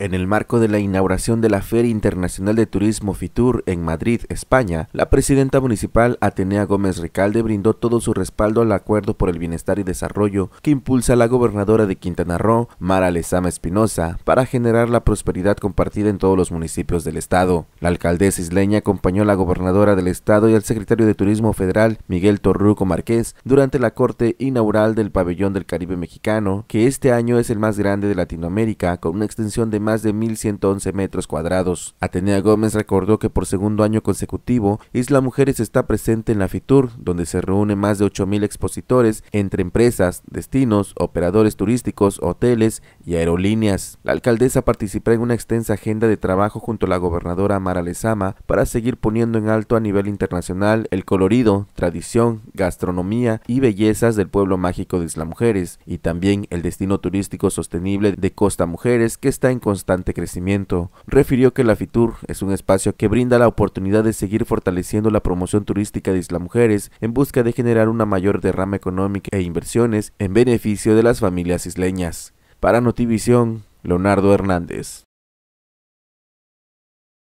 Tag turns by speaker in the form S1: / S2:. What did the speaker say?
S1: En el marco de la inauguración de la Feria Internacional de Turismo FITUR en Madrid, España, la presidenta municipal Atenea Gómez Recalde brindó todo su respaldo al acuerdo por el bienestar y desarrollo que impulsa la gobernadora de Quintana Roo, Mara Lezama Espinosa, para generar la prosperidad compartida en todos los municipios del estado. La alcaldesa isleña acompañó a la gobernadora del estado y al secretario de Turismo Federal, Miguel Torruco Márquez, durante la corte inaugural del Pabellón del Caribe Mexicano, que este año es el más grande de Latinoamérica, con una extensión de más de 1.111 metros cuadrados. Atenea Gómez recordó que por segundo año consecutivo, Isla Mujeres está presente en la FITUR, donde se reúne más de 8.000 expositores entre empresas, destinos, operadores turísticos, hoteles y aerolíneas. La alcaldesa participará en una extensa agenda de trabajo junto a la gobernadora Mara Lezama para seguir poniendo en alto a nivel internacional el colorido, tradición, gastronomía y bellezas del pueblo mágico de Isla Mujeres y también el destino turístico sostenible de Costa Mujeres que está en constante crecimiento. Refirió que la FITUR es un espacio que brinda la oportunidad de seguir fortaleciendo la promoción turística de Isla Mujeres en busca de generar una mayor derrama económica e inversiones en beneficio de las familias isleñas. Para Notivisión, Leonardo Hernández.